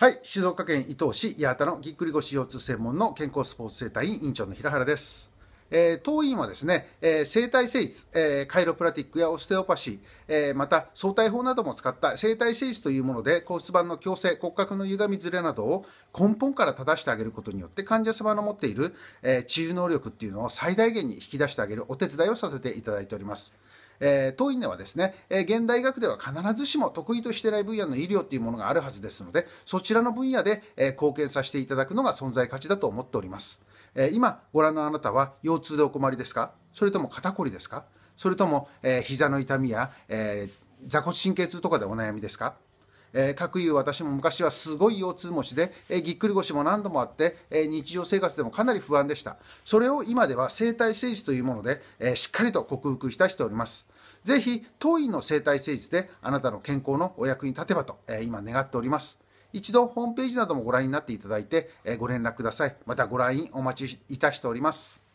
はい、静岡県伊東市八幡のぎっくり腰腰痛専門の健康スポーツ整体院院長の平原です。えー、当院はですね、えー、生体施術、えー、カイロプラティックやオステオパシー、えー、また相対法なども使った生体施術というもので骨盤の矯正骨格の歪みずれなどを根本から正してあげることによって患者様の持っている、え治癒能力っていうのを最大限に引き出してあげるお手伝いをさせていただいております。えー、当院ではですね、え現代医学では必ずしも得意としていない分野の医療というものがあるはずですのでそちらの分野で、え貢献させていただくのが存在価値だと思っております、え今ご覧のあなたは腰痛でお困りですかそれとも肩こりですかそれとも、え膝の痛みや、えー、座骨神経痛とかでお悩みですかえー、各有私も昔はすごい腰痛持ちで、えー、ぎっくり腰も何度もあって、えー、日常生活でもかなり不安でしたそれを今では生体誠実というもので、えー、しっかりと克服いたしておりますぜひ当院の生体誠実であなたの健康のお役に立てばと、えー、今願っております一度ホームページなどもご覧になっていただいて、えー、ご連絡くださいまたご来院お待ちいたしております